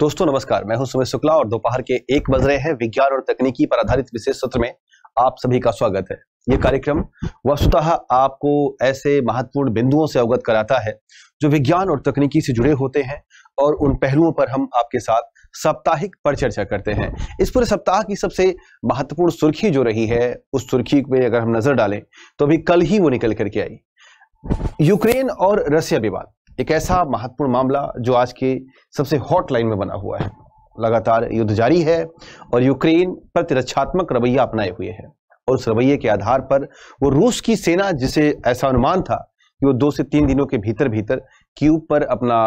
दोस्तों नमस्कार मैं हूं सुमेश शुक्ला और दोपहर के एक बज रहे हैं विज्ञान और तकनीकी पर आधारित विशेष सत्र में आप सभी का स्वागत है ये कार्यक्रम वस्तुतः आपको ऐसे महत्वपूर्ण बिंदुओं से अवगत कराता है जो विज्ञान और तकनीकी से जुड़े होते हैं और उन पहलुओं पर हम आपके साथ साप्ताहिक परिचर्चा करते हैं इस पूरे सप्ताह की सबसे महत्वपूर्ण सुर्खी जो रही है उस सुर्खी पे अगर हम नजर डालें तो अभी कल ही वो निकल करके आई यूक्रेन और रसिया विवाद एक ऐसा महत्वपूर्ण मामला जो आज के सबसे हॉट लाइन में बना हुआ है लगातार युद्ध जारी है और यूक्रेन प्रतिरक्षात्मक रवैया अपनाए हुए है और उस रवैये के आधार पर वो रूस की सेना जिसे ऐसा अनुमान था कि वो दो से तीन दिनों के भीतर भीतर क्यूब पर अपना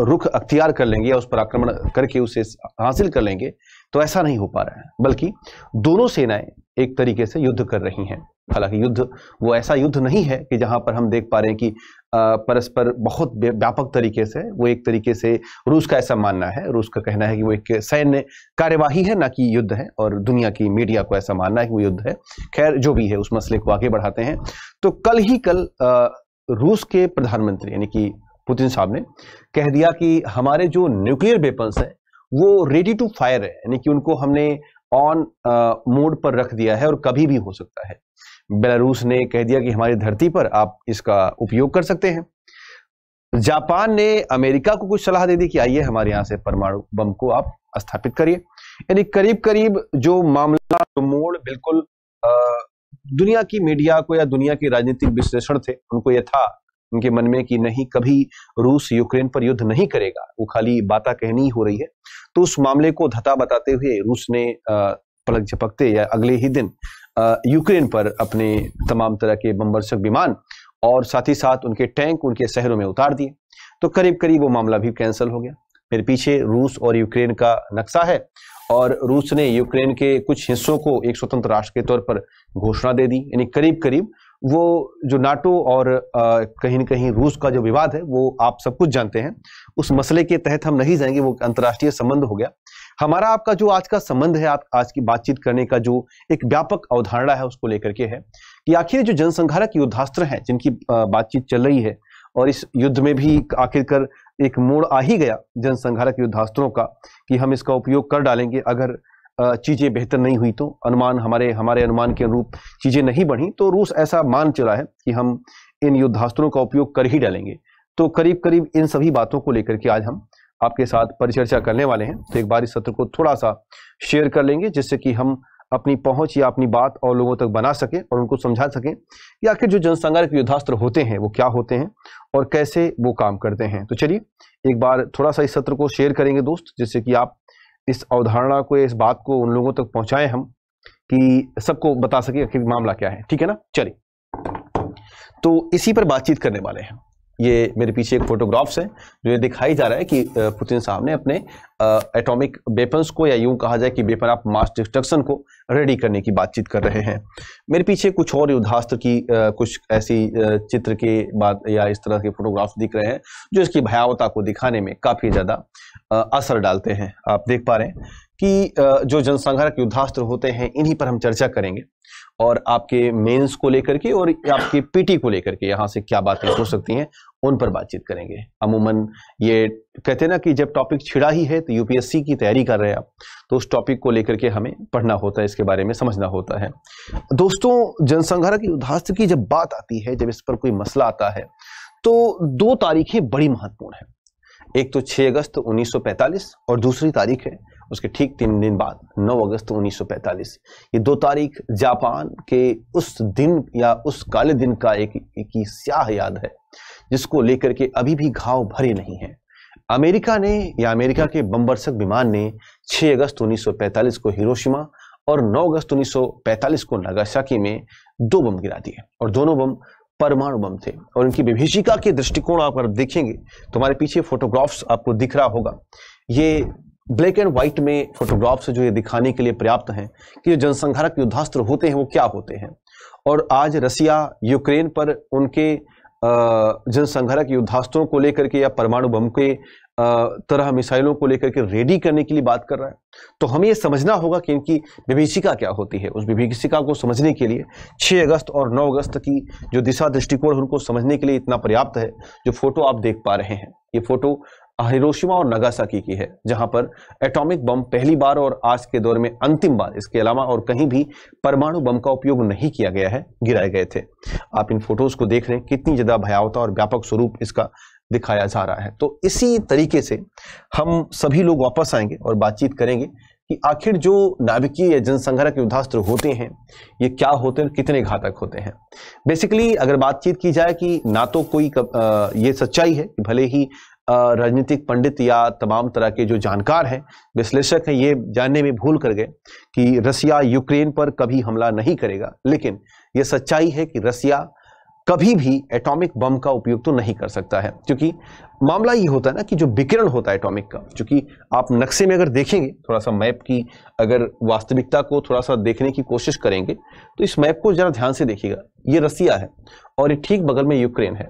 रुख अख्तियार कर लेंगे या उस पर आक्रमण करके उसे हासिल कर लेंगे तो ऐसा नहीं हो पा रहा है बल्कि दोनों सेनाएं एक तरीके से युद्ध कर रही हैं हालांकि युद्ध वो ऐसा युद्ध नहीं है कि जहां पर हम देख पा रहे हैं कि परस्पर बहुत व्यापक तरीके से वो एक तरीके से रूस का ऐसा मानना है रूस का कहना है कि वो एक सैन्य कार्यवाही है ना कि युद्ध है और दुनिया की मीडिया को ऐसा मानना है कि वो युद्ध है खैर जो भी है उस मसले को आगे बढ़ाते हैं तो कल ही कल रूस के प्रधानमंत्री यानी कि पुतिन साहब ने कह दिया कि हमारे जो न्यूक्लियर वेपन्स हैं वो रेडी टू फायर है यानी कि उनको हमने ऑन मोड पर रख दिया है और कभी भी हो सकता है बेलारूस ने कह दिया कि हमारी धरती पर आप इसका उपयोग कर सकते हैं जापान ने अमेरिका को कुछ सलाह दे दी कि आइए हमारे यहाँ से परमाणु बम को आप स्थापित करिए यानी करीब करीब जो मामला जो मोड़ बिल्कुल दुनिया की मीडिया को या दुनिया के राजनीतिक विश्लेषण थे उनको यह था उनके मन में कि नहीं कभी रूस यूक्रेन पर युद्ध नहीं करेगा वो खाली बाता कहनी हो रही है तो उस मामले को धता बताते हुए रूस ने पलक झपकते या अगले ही दिन यूक्रेन पर अपने तमाम तरह के बम्बरसक विमान और साथ ही साथ उनके टैंक उनके शहरों में उतार दिए तो करीब करीब वो मामला भी कैंसिल हो गया मेरे पीछे रूस और यूक्रेन का नक्शा है और रूस ने यूक्रेन के कुछ हिस्सों को एक स्वतंत्र राष्ट्र के तौर पर घोषणा दे दी यानी करीब करीब वो जो नाटो और कहीं ना कहीं रूस का जो विवाद है वो आप सब कुछ जानते हैं उस मसले के तहत हम नहीं जाएंगे वो अंतर्राष्ट्रीय संबंध हो गया हमारा आपका जो आज का संबंध है आप आज की बातचीत करने का जो एक व्यापक अवधारणा है उसको लेकर के है कि आखिर जो जनसंघारक युद्धास्त्र हैं जिनकी बातचीत चल रही है और इस युद्ध में भी आखिरकार एक मोड़ आ ही गया जनसंघारक युद्धास्त्रों का कि हम इसका उपयोग कर डालेंगे अगर चीज़ें बेहतर नहीं हुई तो अनुमान हमारे हमारे अनुमान के अनुरूप चीज़ें नहीं बढ़ी तो रूस ऐसा मान चला है कि हम इन युद्धास्त्रों का उपयोग कर ही डालेंगे तो करीब करीब इन सभी बातों को लेकर के आज हम आपके साथ परिचर्चा करने वाले हैं तो एक बार इस सत्र को थोड़ा सा शेयर कर लेंगे जिससे कि हम अपनी पहुंच या अपनी बात और लोगों तक बना सकें और उनको समझा सकें कि आखिर जो जनसंघारक युद्धास्त्र होते हैं वो क्या होते हैं और कैसे वो काम करते हैं तो चलिए एक बार थोड़ा सा इस सत्र को शेयर करेंगे दोस्त जिससे कि आप इस अवधारणा को इस बात को उन लोगों तक पहुंचाएं हम कि सबको बता सके आखिर मामला क्या है ठीक है ना चलिए तो इसी पर बातचीत करने वाले हैं ये मेरे पीछे एक फोटोग्राफ्स है जो ये दिखाई जा रहा है कि पुतिन साहब ने अपने एटॉमिक वेपन्स को या यूं कहा जाए कि वेपन ऑफ मास डिस्ट्रक्शन को रेडी करने की बातचीत कर रहे हैं मेरे पीछे कुछ और युद्धास्त्र की आ, कुछ ऐसी चित्र के बाद या इस तरह के फोटोग्राफ्स दिख रहे हैं जो इसकी भयावता को दिखाने में काफ़ी ज़्यादा असर डालते हैं आप देख पा रहे हैं कि जो जनसंघारक युद्धास्त्र होते हैं इन्हीं पर हम चर्चा करेंगे और आपके मेंस को लेकर के और आपके पीटी को लेकर के यहाँ से क्या बातें हो सकती हैं उन पर बातचीत करेंगे अमूमन ये कहते हैं ना कि जब टॉपिक छिड़ा ही है तो यूपीएससी की तैयारी कर रहे हैं आप तो उस टॉपिक को लेकर के हमें पढ़ना होता है इसके बारे में समझना होता है दोस्तों जनसंहारा की उदास्त की जब बात आती है जब इस पर कोई मसला आता है तो दो तारीखें बड़ी महत्वपूर्ण है एक तो छह अगस्त उन्नीस और दूसरी तारीख है उसके ठीक तीन दिन बाद 9 अगस्त 1945 ये दो तारीख जापान के उस दिन या उस काले दिन का एक की स्याह याद है जिसको लेकर के अभी भी घाव भरे नहीं हैं अमेरिका ने या अमेरिका के बम्बरसक विमान ने 6 अगस्त 1945 को हिरोशिमा और 9 अगस्त 1945 को नागासाकी में दो बम गिरा दिए और दोनों बम परमाणु बम थे और इनकी विभिषिका के दृष्टिकोण आप देखेंगे तो हमारे पीछे फोटोग्राफ्स आपको दिख रहा होगा ये ब्लैक एंड व्हाइट में फोटोग्राफ्स जो ये दिखाने के लिए पर्याप्त हैं कि जो जनसंहारक युद्धास्त्र होते हैं वो क्या होते हैं और आज रसिया यूक्रेन पर उनके जनसंहारक युद्धास्त्रों को लेकर के या परमाणु बम के तरह मिसाइलों को लेकर के रेडी करने के लिए बात कर रहा है तो हमें यह समझना होगा कि इनकी विभीषिका क्या होती है उस विभीषिका को समझने के लिए 6 अगस्त और 9 अगस्त की जो दिशा दृष्टिकोण उनको समझने के लिए इतना पर्याप्त है जो फोटो आप देख पा रहे हैं ये फोटो हिरोशिमा और नगासाकी की है जहां पर एटॉमिक बम पहली बार और आज के दौर में अंतिम बार इसके अलावा और कहीं भी परमाणु बम का उपयोग नहीं किया गया है गिराए गए थे आप इन फोटोज को देख रहे हैं कितनी ज्यादा भयावता और व्यापक स्वरूप इसका दिखाया जा रहा है तो इसी तरीके से हम सभी लोग वापस आएंगे और बातचीत करेंगे कि आखिर जो नाभिकीय या जनसंहारक युद्धास्त्र होते हैं ये क्या होते हैं कितने घातक होते हैं बेसिकली अगर बातचीत की जाए कि ना तो कोई कब, आ, ये सच्चाई है कि भले ही राजनीतिक पंडित या तमाम तरह के जो जानकार हैं विश्लेषक हैं ये जानने में भूल कर गए कि रसिया यूक्रेन पर कभी हमला नहीं करेगा लेकिन ये सच्चाई है कि रसिया कभी भी एटॉमिक बम का उपयोग तो नहीं कर सकता है क्योंकि मामला ये होता है ना कि जो विकिरण होता है एटॉमिक का क्योंकि आप नक्शे में अगर देखेंगे थोड़ा सा मैप की अगर वास्तविकता को थोड़ा सा देखने की कोशिश करेंगे तो इस मैप को जरा ध्यान से देखिएगा ये रसिया है और ये ठीक बगल में यूक्रेन है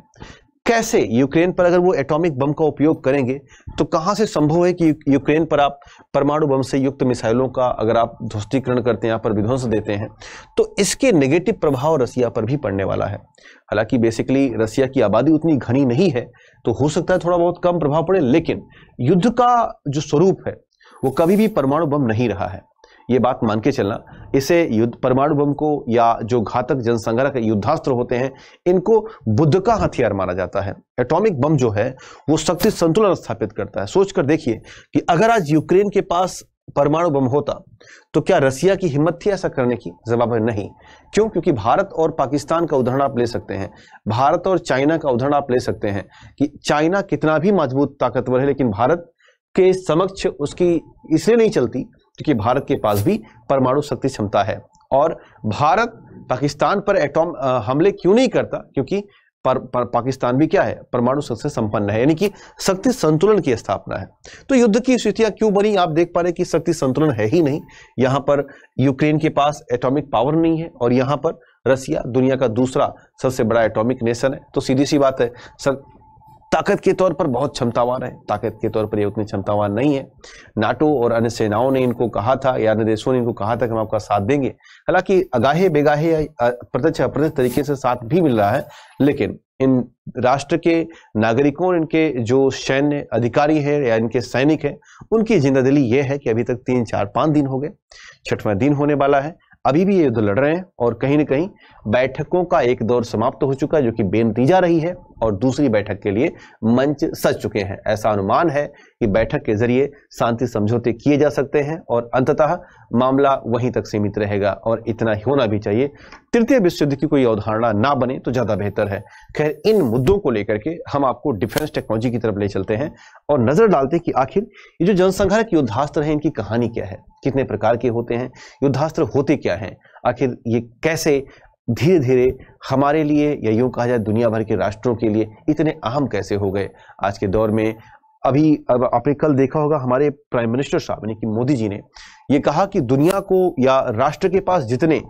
कैसे यूक्रेन पर अगर वो एटॉमिक बम का उपयोग करेंगे तो कहाँ से संभव है कि यूक्रेन पर आप परमाणु बम से युक्त मिसाइलों का अगर आप ध्वस्तीकरण करते हैं यहाँ पर विध्वंस देते हैं तो इसके नेगेटिव प्रभाव रसिया पर भी पड़ने वाला है हालांकि बेसिकली रसिया की आबादी उतनी घनी नहीं है तो हो सकता है थोड़ा बहुत कम प्रभाव पड़े लेकिन युद्ध का जो स्वरूप है वो कभी भी परमाणु बम नहीं रहा है ये बात मान के चलना इसे युद्ध परमाणु बम को या जो घातक जनसंग्रह युद्धास्त्र होते हैं इनको बुद्ध का हथियार माना जाता है एटॉमिक बम जो है वो शक्ति संतुलन स्थापित करता है सोचकर देखिए कि अगर आज यूक्रेन के पास परमाणु बम होता तो क्या रसिया की हिम्मत थी ऐसा करने की जवाब है नहीं क्यों क्योंकि भारत और पाकिस्तान का उदाहरण आप ले सकते हैं भारत और चाइना का उदाहरण आप ले सकते हैं कि चाइना कितना भी मजबूत ताकतवर है लेकिन भारत के समक्ष उसकी इसलिए नहीं चलती क्योंकि भारत के पास भी परमाणु शक्ति क्षमता है और भारत पाकिस्तान पर एटॉम हमले क्यों नहीं करता क्योंकि पर, पर, पाकिस्तान भी क्या है परमाणु शक्ति से संपन्न है यानी कि शक्ति संतुलन की स्थापना है तो युद्ध की स्थितियां क्यों बनी आप देख पा रहे कि शक्ति संतुलन है ही नहीं यहाँ पर यूक्रेन के पास एटॉमिक पावर नहीं है और यहाँ पर रसिया दुनिया का दूसरा सबसे बड़ा एटॉमिक नेशन है तो सीधी सी बात है सर ताकत के तौर पर बहुत क्षमतावान है ताकत के तौर पर ये उतनी क्षमतावान नहीं है नाटो और अन्य सेनाओं ने इनको कहा था या अन्य देशों ने इनको कहा था कि हम आपका साथ देंगे हालांकि अगाहे बेगाहे प्रत्यक्ष अप्रत्यक्ष तरीके से साथ भी मिल रहा है लेकिन इन राष्ट्र के नागरिकों इनके जो सैन्य अधिकारी हैं या इनके सैनिक हैं उनकी जिंदादिली ये है कि अभी तक तीन चार पाँच दिन हो गए छठवा दिन होने वाला है अभी भी ये युद्ध लड़ रहे हैं और कहीं ना कहीं बैठकों का एक दौर समाप्त हो चुका है जो कि बेनतीजा रही है और दूसरी बैठक के लिए मंच सज चुके हैं ऐसा अनुमान है कि बैठक के जरिए शांति समझौते किए जा सकते हैं और अंततः मामला वहीं तक सीमित रहेगा और इतना ही होना भी चाहिए तृतीय विश्व युद्ध की कोई अवधारणा ना बने तो ज़्यादा बेहतर है खैर इन मुद्दों को लेकर के हम आपको डिफेंस टेक्नोलॉजी की तरफ ले चलते हैं और नज़र डालते हैं कि आखिर ये जो जनसंहारक युद्धास्त्र है इनकी कहानी क्या है कितने प्रकार के होते हैं युद्धास्त्र होते क्या है आखिर ये कैसे धीरे धीरे हमारे लिए या यूँ कहा जाए दुनिया भर के राष्ट्रों के लिए इतने अहम कैसे हो गए आज के दौर में अभी अब आपने कल देखा होगा हमारे प्राइम मिनिस्टर साहब यानी कि मोदी जी ने ये कहा कि दुनिया को या राष्ट्र के पास जितने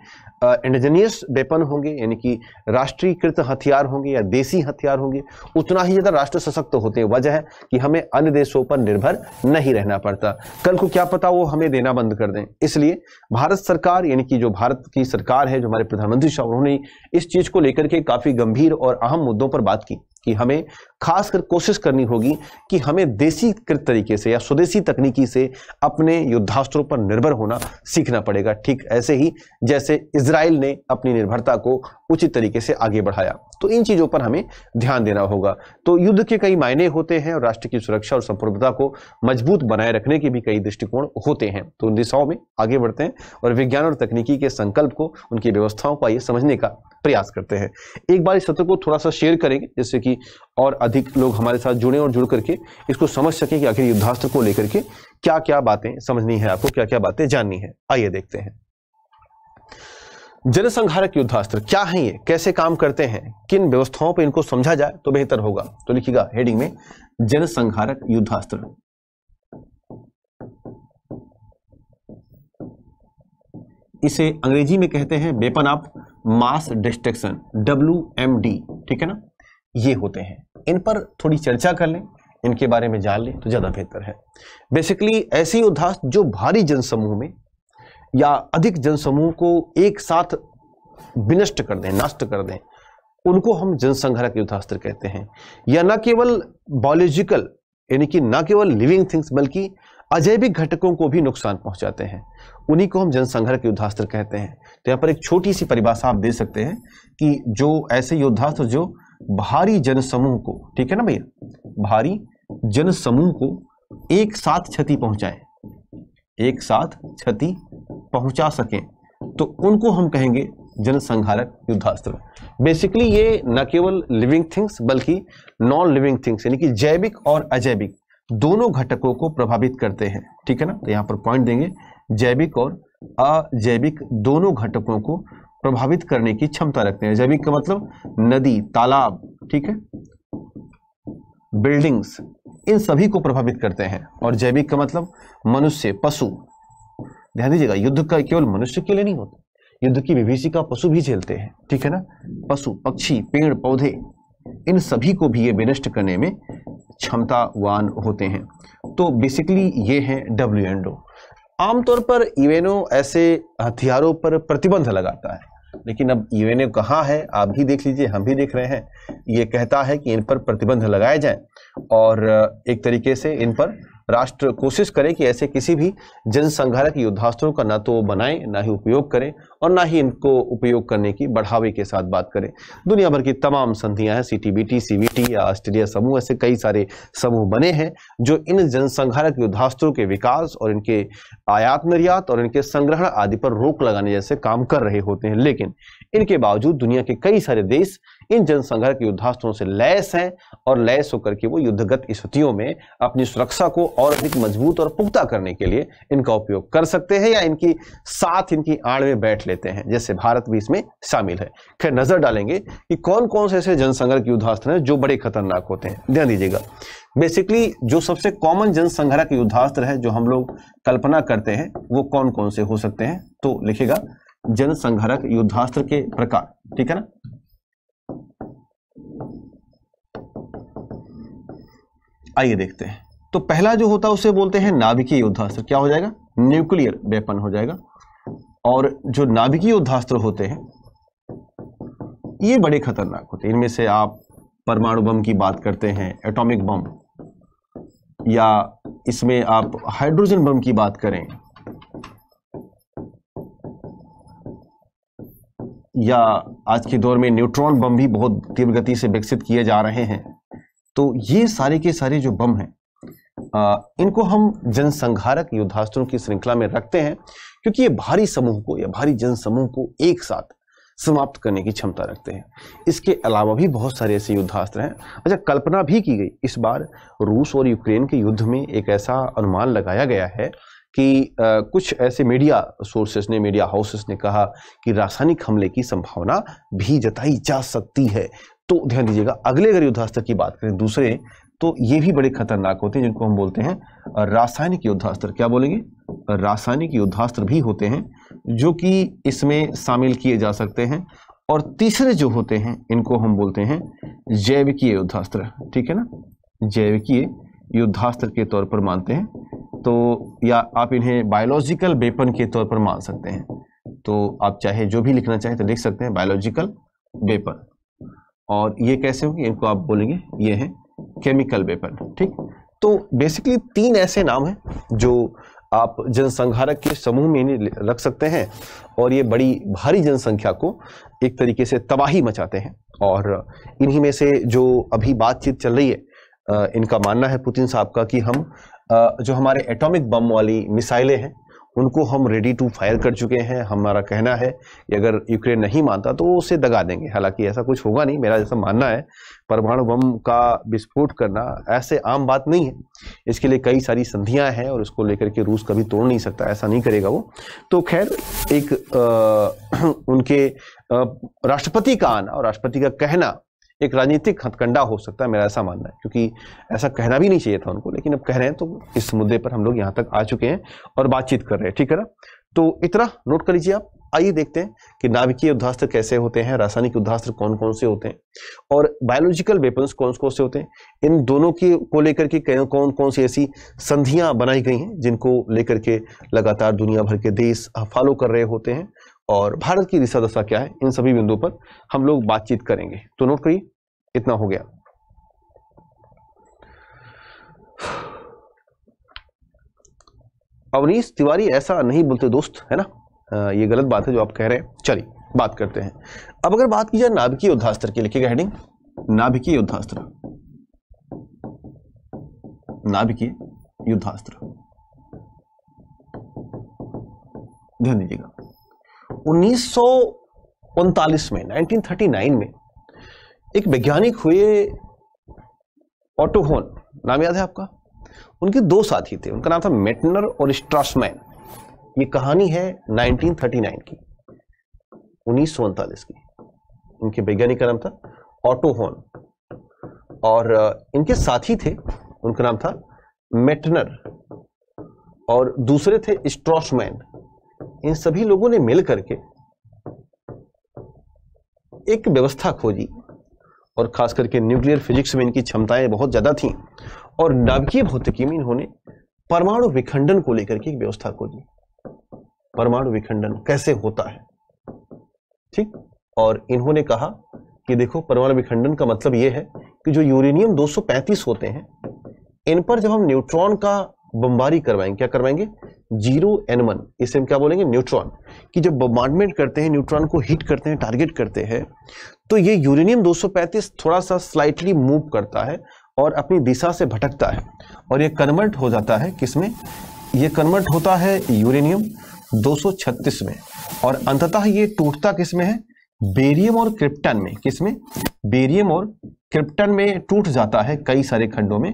इंडिजीनियस वेपन होंगे यानी कि राष्ट्रीयकृत हथियार होंगे या देसी हथियार होंगे उतना ही ज़्यादा राष्ट्र सशक्त होते हैं वजह है कि हमें अन्य देशों पर निर्भर नहीं रहना पड़ता कल को क्या पता वो हमें देना बंद कर दें इसलिए भारत सरकार यानी कि जो भारत की सरकार है जो हमारे प्रधानमंत्री साहब उन्होंने इस चीज़ को लेकर के काफ़ी गंभीर और अहम मुद्दों पर बात की कि हमें खासकर कोशिश करनी होगी कि हमें देसी कृत तरीके से या स्वदेशी तकनीकी से अपने युद्धास्त्रों पर निर्भर होना सीखना पड़ेगा ठीक ऐसे ही जैसे इसराइल ने अपनी निर्भरता को उचित तरीके से आगे बढ़ाया तो इन चीज़ों पर हमें ध्यान देना होगा तो युद्ध के कई मायने होते हैं और राष्ट्र की सुरक्षा और संप्रभुता को मजबूत बनाए रखने के भी कई दृष्टिकोण होते हैं तो उन दिशाओं में आगे बढ़ते हैं और विज्ञान और तकनीकी के संकल्प को उनकी व्यवस्थाओं को आइए समझने का प्रयास करते हैं एक बार इस सत्र को थोड़ा सा शेयर करेंगे जिससे कि और अधिक लोग हमारे साथ जुड़े और जुड़ करके इसको समझ सकें कि आखिर युद्धास्त्र को लेकर के क्या क्या बातें समझनी है आपको क्या क्या बातें जाननी है आइए देखते हैं जनसंहारक युद्धास्त्र क्या है ये कैसे काम करते हैं किन व्यवस्थाओं पर इनको समझा जाए तो बेहतर होगा तो लिखिएगा हेडिंग में जनसंहारक युद्धास्त्र इसे अंग्रेजी में कहते हैं weapon of mass destruction W M D ठीक है ना ये होते हैं इन पर थोड़ी चर्चा कर लें इनके बारे में जान लें तो ज्यादा बेहतर है बेसिकली ऐसी युद्धास्त्र जो भारी जनसमूह में या अधिक जनसमूह को एक साथ विनष्ट कर दें नष्ट कर दें उनको हम जनसंहारक युद्धास्त्र कहते हैं या न केवल बायोलॉजिकल यानी कि न केवल लिविंग थिंग्स बल्कि अजैविक घटकों को भी नुकसान पहुंचाते हैं उन्हीं को हम जनसंघर्ष युद्धास्त्र कहते हैं तो यहाँ पर एक छोटी सी परिभाषा आप दे सकते हैं कि जो ऐसे युद्धास्त्र जो भारी जनसमूह को ठीक है ना भैया भारी जनसमूह को एक साथ क्षति पहुंचाए एक साथ क्षति पहुंचा सकें तो उनको हम कहेंगे जनसंहारक युद्धास्त्र बेसिकली ये न केवल लिविंग थिंग्स बल्कि नॉन लिविंग थिंग्स यानी कि जैविक और अजैविक दोनों घटकों को प्रभावित करते हैं ठीक है ना तो यहाँ पर पॉइंट देंगे जैविक और अजैविक दोनों घटकों को प्रभावित करने की क्षमता रखते हैं जैविक का मतलब नदी तालाब ठीक है बिल्डिंग्स इन सभी को प्रभावित करते हैं और जैविक का मतलब मनुष्य पशु ध्यान दीजिएगा युद्ध का केवल मनुष्य के लिए नहीं होता युद्ध की विभीषिका पशु भी झेलते हैं ठीक है ना पशु पक्षी पेड़ पौधे इन सभी को भी ये विनष्ट करने में क्षमतावान होते हैं तो बेसिकली ये है डब्ल्यू एंड ओ आमतौर पर यूएनओ ऐसे हथियारों पर प्रतिबंध लगाता है लेकिन अब यूएनओ कहाँ है आप भी देख लीजिए हम भी देख रहे हैं ये कहता है कि इन पर प्रतिबंध लगाए जाएं और एक तरीके से इन पर राष्ट्र कोशिश करे कि ऐसे किसी भी जनसंघारक युद्धास्त्रों का ना तो वो बनाएं ना ही उपयोग करें और ना ही इनको उपयोग करने की बढ़ावे के साथ बात करें दुनिया भर की तमाम संधियां हैं C T B T C B T या ऑस्ट्रेलिया समूह ऐसे कई सारे समूह बने हैं जो इन जनसंघारक युद्धास्त्रों के विकास और इनके आयात निर्यात और इनके संग्रहण आदि पर रोक लगाने जैसे काम कर रहे होते हैं लेकिन इनके बावजूद दुनिया के कई सारे देश इन जनसंघर्ष के युद्धास्त्रों से लैस हैं और लैस होकर के वो युद्धगत स्थितियों में अपनी सुरक्षा को और अधिक मजबूत और पुख्ता करने के लिए इनका उपयोग कर सकते हैं या इनकी साथ इनकी आड़ में बैठ लेते हैं जैसे भारत भी इसमें शामिल है खैर नजर डालेंगे कि कौन कौन से ऐसे जनसंघर्ष युद्धास्त्र हैं जो बड़े खतरनाक होते हैं ध्यान दीजिएगा बेसिकली जो सबसे कॉमन जनसंघर्ष युद्धास्त्र है जो हम लोग कल्पना करते हैं वो कौन कौन से हो सकते हैं तो लिखेगा जनसंघरक युद्धास्त्र के प्रकार ठीक है ना आइए देखते हैं तो पहला जो होता है उसे बोलते हैं नाभिकीय युद्धास्त्र क्या हो जाएगा न्यूक्लियर वेपन हो जाएगा और जो नाभिकीय युद्धास्त्र होते हैं ये बड़े खतरनाक होते हैं इनमें से आप परमाणु बम की बात करते हैं एटॉमिक बम या इसमें आप हाइड्रोजन बम की बात करें या आज के दौर में न्यूट्रॉन बम भी बहुत तीव्र गति से विकसित किए जा रहे हैं तो ये सारे के सारे जो बम हैं इनको हम जनसंहारक युद्धास्त्रों की श्रृंखला में रखते हैं क्योंकि ये भारी समूह को या भारी जनसमूह को एक साथ समाप्त करने की क्षमता रखते हैं इसके अलावा भी बहुत सारे ऐसे युद्धास्त्र हैं अच्छा कल्पना भी की गई इस बार रूस और यूक्रेन के युद्ध में एक ऐसा अनुमान लगाया गया है कि आ, कुछ ऐसे मीडिया सोर्सेस ने मीडिया हाउसेस ने कहा कि रासायनिक हमले की संभावना भी जताई जा सकती है तो ध्यान दीजिएगा अगले अगर युद्धास्त्र की बात करें दूसरे तो ये भी बड़े खतरनाक होते हैं जिनको हम बोलते हैं रासायनिक युद्धास्त्र क्या बोलेंगे रासायनिक युद्धास्त्र भी होते हैं जो कि इसमें शामिल किए जा सकते हैं और तीसरे जो होते हैं इनको हम बोलते हैं जैविकीय युद्धास्त्र ठीक है ना जैविकीय युद्धास्त्र के तौर पर मानते हैं तो या आप इन्हें बायोलॉजिकल वेपन के तौर पर मान सकते हैं तो आप चाहे जो भी लिखना चाहे तो लिख सकते हैं बायोलॉजिकल वेपन और ये कैसे होंगे इनको आप बोलेंगे ये हैं केमिकल वेपन ठीक तो बेसिकली तीन ऐसे नाम हैं जो आप जनसंहारक के समूह में इन्हें रख सकते हैं और ये बड़ी भारी जनसंख्या को एक तरीके से तबाही मचाते हैं और इन्हीं में से जो अभी बातचीत चल रही है इनका मानना है पुतिन साहब का कि हम जो हमारे एटॉमिक बम वाली मिसाइलें हैं उनको हम रेडी टू फायर कर चुके हैं हमारा कहना है कि अगर यूक्रेन नहीं मानता तो वो उसे दगा देंगे हालांकि ऐसा कुछ होगा नहीं मेरा जैसा मानना है परमाणु बम का विस्फोट करना ऐसे आम बात नहीं है इसके लिए कई सारी संधियां हैं और इसको लेकर के रूस कभी तोड़ नहीं सकता ऐसा नहीं करेगा वो तो खैर एक आ, उनके राष्ट्रपति का आना और राष्ट्रपति का कहना एक राजनीतिक हथकंडा हो सकता है मेरा ऐसा मानना है क्योंकि ऐसा कहना भी नहीं चाहिए था उनको लेकिन अब कह रहे हैं तो इस मुद्दे पर हम लोग यहाँ तक आ चुके हैं और बातचीत कर रहे हैं ठीक है ना तो इतना नोट कर लीजिए आप आइए देखते हैं कि नाभिकीय उद्धास्त्र कैसे होते हैं रासायनिक उद्धास्त्र कौन कौन से होते हैं और बायोलॉजिकल वेपन्स कौन कौन से होते हैं इन दोनों के को लेकर के कौन कौन सी ऐसी संधियां बनाई गई हैं जिनको लेकर के लगातार दुनिया भर के देश फॉलो कर रहे होते हैं और भारत की दिशा दशा क्या है इन सभी बिंदुओं पर हम लोग बातचीत करेंगे तो नोट करिए इतना हो गया अवनीश तिवारी ऐसा नहीं बोलते दोस्त है ना ये गलत बात है जो आप कह रहे हैं चलिए बात करते हैं अब अगर बात की जाए नाभिकीय युद्धास्त्र की लिखिएगा हेडिंग नाभिकीय युद्धास्त्र नाभिकीय युद्धास्त्र ध्यान दीजिएगा उन्नीस में 1939 में एक वैज्ञानिक हुए ऑटोहोन नाम याद है आपका उनके दो साथी थे उनका नाम था मेटनर और स्ट्रासमैन ये कहानी है 1939 की उन्नीस की इनके वैज्ञानिक का नाम था ऑटोहोन और इनके साथी थे उनका नाम था मेटनर और दूसरे थे स्ट्रॉसमैन इन सभी लोगों ने मिल करके एक व्यवस्था खोजी और खास करके न्यूक्लियर फिजिक्स में इनकी क्षमताएं बहुत ज़्यादा थीं और नाभिकीय भौतिकी में इन्होंने परमाणु विखंडन को लेकर के एक व्यवस्था खोजी परमाणु विखंडन कैसे होता है ठीक और इन्होंने कहा कि देखो परमाणु विखंडन का मतलब यह है कि जो यूरेनियम 235 होते हैं इन पर जब हम न्यूट्रॉन का बमबारी करवाएंगे क्या करवाएंगे जीरो एन वन इसे हम क्या बोलेंगे न्यूट्रॉन कि जब बमांडमेंट करते हैं न्यूट्रॉन को हिट करते हैं टारगेट करते हैं तो ये यूरेनियम 235 थोड़ा सा स्लाइटली मूव करता है और अपनी दिशा से भटकता है और ये कन्वर्ट हो जाता है किसमें ये कन्वर्ट होता है यूरेनियम 236 में और अंततः ये टूटता किसमें है बेरियम और क्रिप्टन में किसमें बेरियम और क्रिप्टन में टूट जाता है कई सारे खंडों में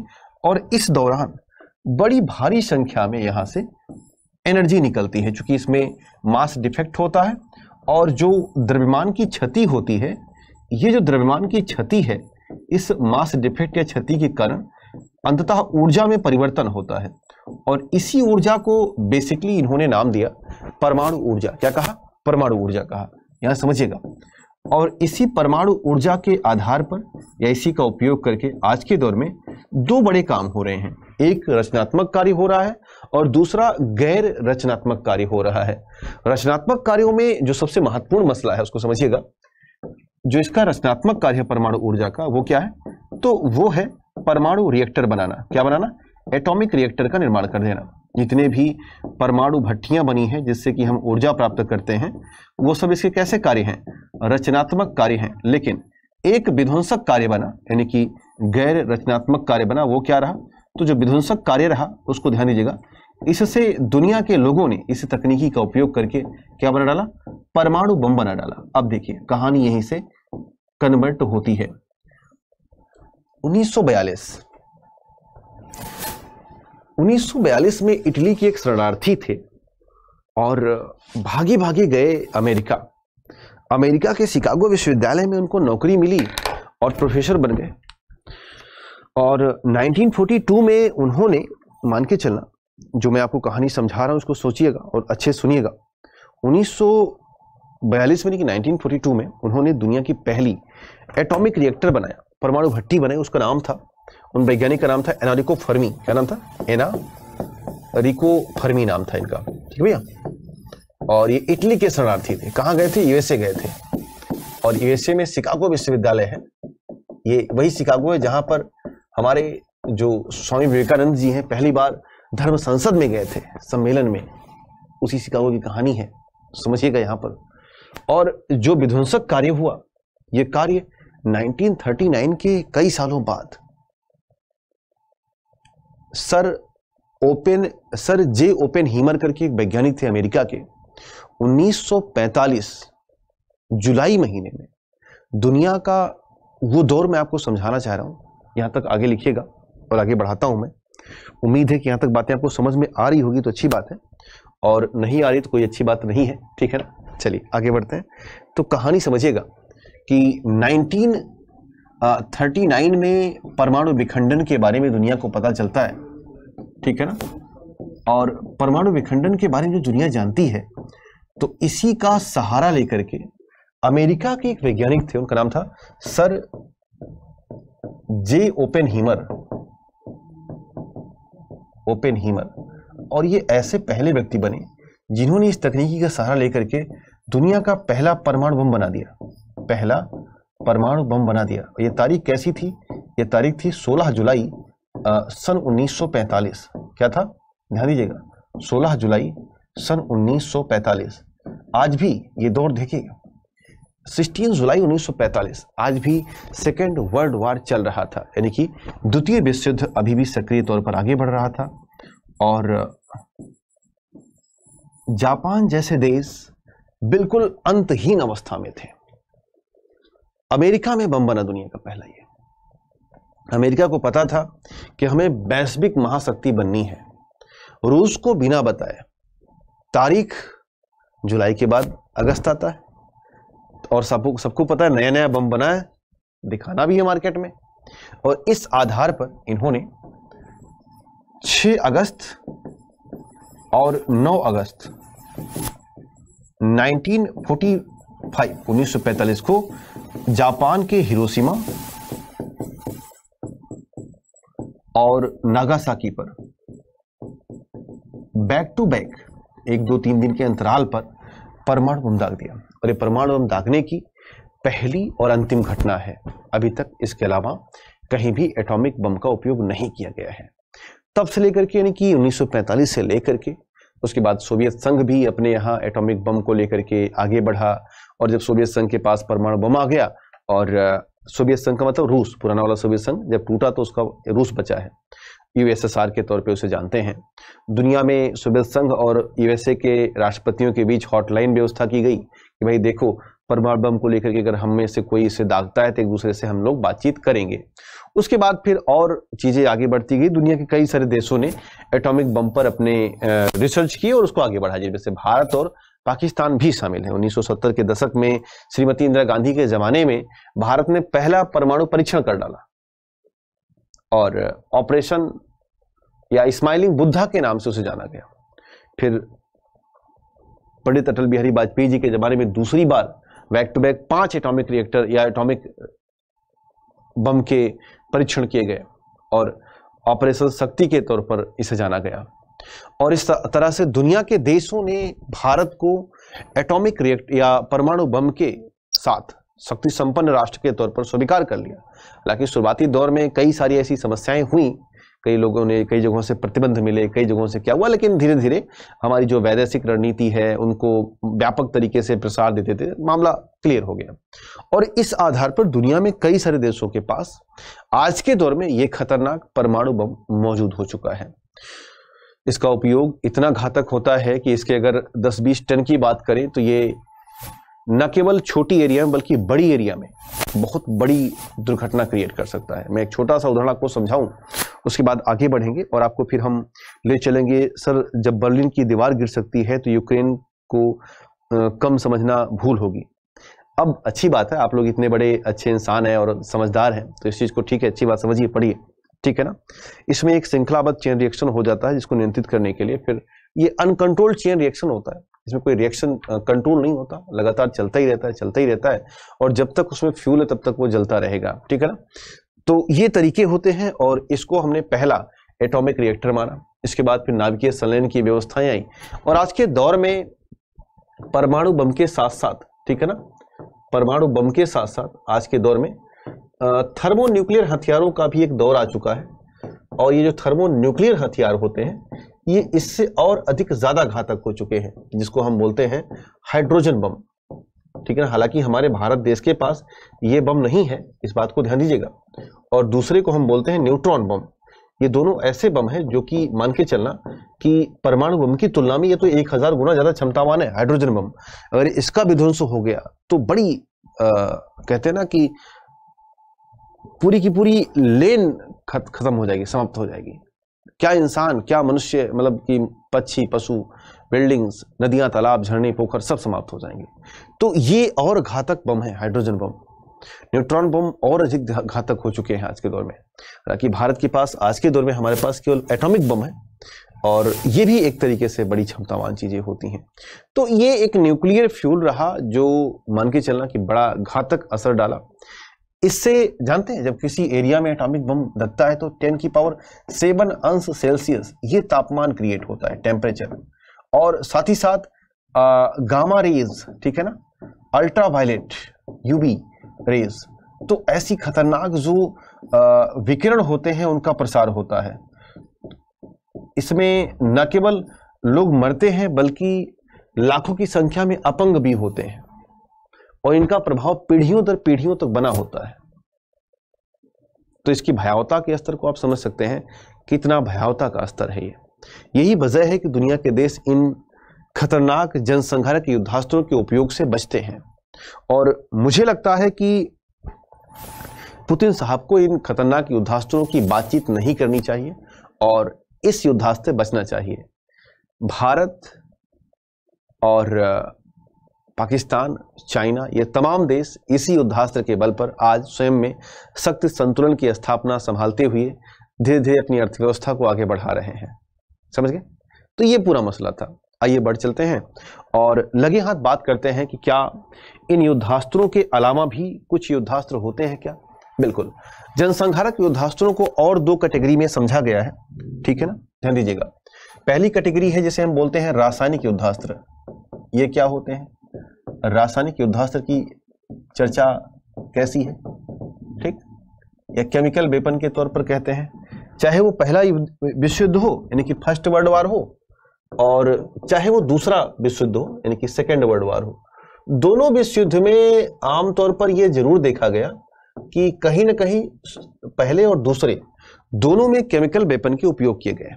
और इस दौरान बड़ी भारी संख्या में यहाँ से एनर्जी निकलती है चूंकि इसमें मास डिफेक्ट होता है और जो द्रव्यमान की क्षति होती है ये जो द्रव्यमान की क्षति है इस मास डिफेक्ट या क्षति के कारण अंततः ऊर्जा में परिवर्तन होता है और इसी ऊर्जा को बेसिकली इन्होंने नाम दिया परमाणु ऊर्जा क्या कहा परमाणु ऊर्जा कहा यहाँ समझिएगा और इसी परमाणु ऊर्जा के आधार पर या इसी का उपयोग करके आज के दौर में दो बड़े काम हो रहे हैं एक रचनात्मक कार्य हो रहा है और दूसरा गैर रचनात्मक कार्य हो रहा है रचनात्मक कार्यों में जो सबसे महत्वपूर्ण मसला है उसको समझिएगा जो इसका रचनात्मक कार्य है परमाणु ऊर्जा का वो क्या है तो वो है परमाणु रिएक्टर बनाना क्या बनाना एटॉमिक रिएक्टर का निर्माण कर देना जितने भी परमाणु भट्टियाँ बनी हैं जिससे कि हम ऊर्जा प्राप्त करते हैं वो सब इसके कैसे कार्य हैं रचनात्मक कार्य हैं लेकिन एक विध्वंसक कार्य बना यानी कि गैर रचनात्मक कार्य बना वो क्या रहा तो जो विध्वंसक कार्य रहा उसको ध्यान दीजिएगा इससे दुनिया के लोगों ने इस तकनीकी का उपयोग करके क्या बना डाला परमाणु बम बना डाला अब देखिए कहानी यहीं से कन्वर्ट होती है 1942 1942 में इटली के एक शरणार्थी थे और भागी भागी गए अमेरिका अमेरिका के शिकागो विश्वविद्यालय में उनको नौकरी मिली और प्रोफेसर बन गए और 1942 में उन्होंने मान के चलना जो मैं आपको कहानी समझा रहा हूँ उसको सोचिएगा और अच्छे सुनिएगा 1942 में नाइनटीन कि 1942 में उन्होंने दुनिया की पहली एटॉमिक रिएक्टर बनाया परमाणु भट्टी बनाई उसका नाम था उन वैज्ञानिक का नाम था एनारिको फर्मी क्या नाम था एना रिको फर्मी नाम था इनका ठीक भैया और ये इटली के शरणार्थी थे कहाँ गए थे यूएसए गए थे और यूएसए में शिकागो विश्वविद्यालय है ये वही शिकागो है जहाँ पर हमारे जो स्वामी विवेकानंद जी हैं पहली बार धर्म संसद में गए थे सम्मेलन में उसी शिकागो की कहानी है समझिएगा यहाँ पर और जो विध्वंसक कार्य हुआ ये कार्य 1939 के कई सालों बाद sir Oppen sir J Oppenheimer करके एक वैज्ञानिक थे अमेरिका के 1945 जुलाई महीने में दुनिया का वो दौर मैं आपको समझाना चाह रहा हूँ यहाँ तक आगे लिखिएगा और आगे बढ़ाता हूँ मैं उम्मीद है कि यहाँ तक बातें आपको समझ में आ रही होगी तो अच्छी बात है और नहीं आ रही तो कोई अच्छी बात नहीं है ठीक है ना चलिए आगे बढ़ते हैं तो कहानी समझिएगा कि नाइनटीन थर्टी नाइन में परमाणु विखंडन के बारे में दुनिया को पता चलता है ठीक है ना और परमाणु विखंडन के बारे में जो दुनिया जानती है तो इसी का सहारा लेकर के अमेरिका के एक वैज्ञानिक थे उनका नाम था sir J Oppenheimer Oppenheimer और ये ऐसे पहले व्यक्ति बने जिन्होंने इस तकनीकी का सहारा लेकर के दुनिया का पहला परमाणु बम बना दिया पहला परमाणु बम बना दिया ये तारीख कैसी थी ये तारीख थी 16 जुलाई आ, सन 1945 क्या था ध्यान दीजिएगा 16 जुलाई सन 1945 आज भी ये दौर देखिएगा 16 जुलाई 1945 आज भी सेकेंड वर्ल्ड वार चल रहा था यानी कि द्वितीय विश्व युद्ध अभी भी सक्रिय तौर पर आगे बढ़ रहा था और जापान जैसे देश बिल्कुल अंतहीन अवस्था में थे अमेरिका में बम बना दुनिया का पहला ये अमेरिका को पता था कि हमें वैश्विक महाशक्ति बननी है रूस को बिना बताए तारीख जुलाई के बाद अगस्त आता है और सबको सबको पता है नया नया बम बना है दिखाना भी है मार्केट में और इस आधार पर इन्होंने 6 अगस्त और 9 अगस्त फाइव उन्नीस को जापान के हिरोशिमा और नागासाकी पर बैक टू बैक एक दो तीन दिन के अंतराल पर परमाणु बम दाग दिया और ये परमाणु बम दागने की पहली और अंतिम घटना है अभी तक इसके अलावा कहीं भी एटॉमिक बम का उपयोग नहीं किया गया है तब से लेकर के यानी कि 1945 से लेकर के उसके बाद सोवियत संघ भी अपने यहाँ एटॉमिक बम को लेकर के आगे बढ़ा और जब सोवियत संघ के पास परमाणु बम आ गया और सोवियत संघ का मतलब रूस पुराना वाला सोवियत संघ जब टूटा तो उसका रूस बचा है यूएसएसआर के तौर पे उसे जानते हैं दुनिया में सोवियत संघ और यूएसए के राष्ट्रपतियों के बीच हॉटलाइन व्यवस्था की गई कि भाई देखो परमाणु बम को लेकर के अगर हम में से कोई इसे दागता है तो एक दूसरे से हम लोग बातचीत करेंगे उसके बाद फिर और चीज़ें आगे बढ़ती गई दुनिया के कई सारे देशों ने एटॉमिक बम पर अपने रिसर्च किए और उसको आगे बढ़ाया जैसे भारत और पाकिस्तान भी शामिल है 1970 के दशक में श्रीमती इंदिरा गांधी के जमाने में भारत ने पहला परमाणु परीक्षण कर डाला और ऑपरेशन या स्माइलिंग बुद्धा के नाम से उसे जाना गया फिर पंडित अटल बिहारी वाजपेयी जी के जमाने में दूसरी बार बैक टू बैक पांच एटॉमिक रिएक्टर या एटॉमिक बम के परीक्षण किए गए और ऑपरेशन शक्ति के तौर पर इसे जाना गया और इस तरह से दुनिया के देशों ने भारत को एटॉमिक रिएक्ट या परमाणु बम के साथ शक्ति संपन्न राष्ट्र के तौर पर स्वीकार कर लिया हालांकि शुरुआती दौर में कई सारी ऐसी समस्याएं हुई कई लोगों ने कई जगहों से प्रतिबंध मिले कई जगहों से क्या हुआ लेकिन धीरे धीरे हमारी जो वैदेशिक रणनीति है उनको व्यापक तरीके से प्रसार देते थे मामला क्लियर हो गया और इस आधार पर दुनिया में कई सारे देशों के पास आज के दौर में ये खतरनाक परमाणु बम मौजूद हो चुका है इसका उपयोग इतना घातक होता है कि इसके अगर 10-20 टन की बात करें तो ये न केवल छोटी एरिया में बल्कि बड़ी एरिया में बहुत बड़ी दुर्घटना क्रिएट कर सकता है मैं एक छोटा सा उदाहरण आपको समझाऊं उसके बाद आगे बढ़ेंगे और आपको फिर हम ले चलेंगे सर जब बर्लिन की दीवार गिर सकती है तो यूक्रेन को कम समझना भूल होगी अब अच्छी बात है आप लोग इतने बड़े अच्छे इंसान हैं और समझदार हैं तो इस चीज़ को ठीक है अच्छी बात समझिए पढ़िए ठीक है ना इसमें एक श्रृंखलाबद्ध चेन रिएक्शन हो जाता है जिसको नियंत्रित करने के लिए फिर ये अनकंट्रोल्ड चेन रिएक्शन होता है इसमें कोई रिएक्शन कंट्रोल नहीं होता लगातार चलता ही रहता है चलता ही रहता है और जब तक उसमें फ्यूल है तब तक वो जलता रहेगा ठीक है ना तो ये तरीके होते हैं और इसको हमने पहला एटॉमिक रिएक्टर माना इसके बाद फिर नाभिकीय संलयन की व्यवस्थाएं आई और आज के दौर में परमाणु बम के साथ साथ ठीक है ना परमाणु बम के साथ साथ आज के दौर में थर्मो न्यूक्लियर हथियारों का भी एक दौर आ चुका है और ये जो थर्मो न्यूक्लियर हथियार होते हैं ये इससे और अधिक ज़्यादा घातक हो चुके हैं जिसको हम बोलते हैं हाइड्रोजन बम ठीक है ना हालांकि हमारे भारत देश के पास ये बम नहीं है इस बात को ध्यान दीजिएगा और दूसरे को हम बोलते हैं न्यूट्रॉन बम ये दोनों ऐसे बम हैं जो कि मान के चलना कि परमाणु बम की तुलना में ये तो एक हज़ार गुना ज़्यादा क्षमतावान है हाइड्रोजन बम अगर इसका विध्वंस हो गया तो बड़ी आ, कहते हैं ना कि पूरी की पूरी लेन खत्म हो जाएगी समाप्त हो जाएगी क्या इंसान क्या मनुष्य मतलब कि पक्षी पशु बिल्डिंग्स नदियां तालाब झरने पोखर सब समाप्त हो जाएंगे तो ये और घातक बम है हाइड्रोजन बम न्यूट्रॉन बम और अधिक घातक हो चुके हैं आज के दौर में हालांकि भारत के पास आज के दौर में हमारे पास केवल एटॉमिक बम है और ये भी एक तरीके से बड़ी क्षमतावान चीज़ें होती हैं तो ये एक न्यूक्लियर फ्यूल रहा जो मान के चलना कि बड़ा घातक असर डाला इससे जानते हैं जब किसी एरिया में एटॉमिक बम लगता है तो 10 की पावर सेवन अंश सेल्सियस ये तापमान क्रिएट होता है टेम्परेचर और साथ ही साथ आ, गामा रेज ठीक है ना अल्ट्रा वायलेट यूवी रेज तो ऐसी खतरनाक जो विकिरण होते हैं उनका प्रसार होता है इसमें न केवल लोग मरते हैं बल्कि लाखों की संख्या में अपंग भी होते हैं और इनका प्रभाव पीढ़ियों दर पीढ़ियों तक बना होता है तो इसकी भयावता के स्तर को आप समझ सकते हैं कितना भयावता का स्तर है ये यही वजह है कि दुनिया के देश इन खतरनाक जनसंघारक युद्धास्त्रों के उपयोग से बचते हैं और मुझे लगता है कि पुतिन साहब को इन खतरनाक युद्धास्त्रों की बातचीत नहीं करनी चाहिए और इस युद्धास्त्र बचना चाहिए भारत और पाकिस्तान चाइना ये तमाम देश इसी युद्धास्त्र के बल पर आज स्वयं में सख्त संतुलन की स्थापना संभालते हुए धीरे धीरे अपनी अर्थव्यवस्था को आगे बढ़ा रहे हैं समझ गए तो ये पूरा मसला था आइए बढ़ चलते हैं और लगे हाथ बात करते हैं कि क्या इन युद्धास्त्रों के अलावा भी कुछ युद्धास्त्र होते हैं क्या बिल्कुल जनसंहारक युद्धास्त्रों को और दो कैटेगरी में समझा गया है ठीक है ना ध्यान दीजिएगा पहली कैटेगरी है जिसे हम बोलते हैं रासायनिक युद्धास्त्र ये क्या होते हैं रासायनिक युद्धास्त्र की चर्चा कैसी है ठीक या केमिकल वेपन के तौर पर कहते हैं चाहे वो पहला विश्व युद्ध हो यानी कि फर्स्ट वर्ल्ड वार हो और चाहे वो दूसरा विश्व युद्ध हो यानी कि सेकेंड वर्ल्ड वार हो दोनों विश्व युद्ध में आमतौर पर यह जरूर देखा गया कि कहीं ना कहीं पहले और दूसरे दोनों में केमिकल वेपन के उपयोग किए गए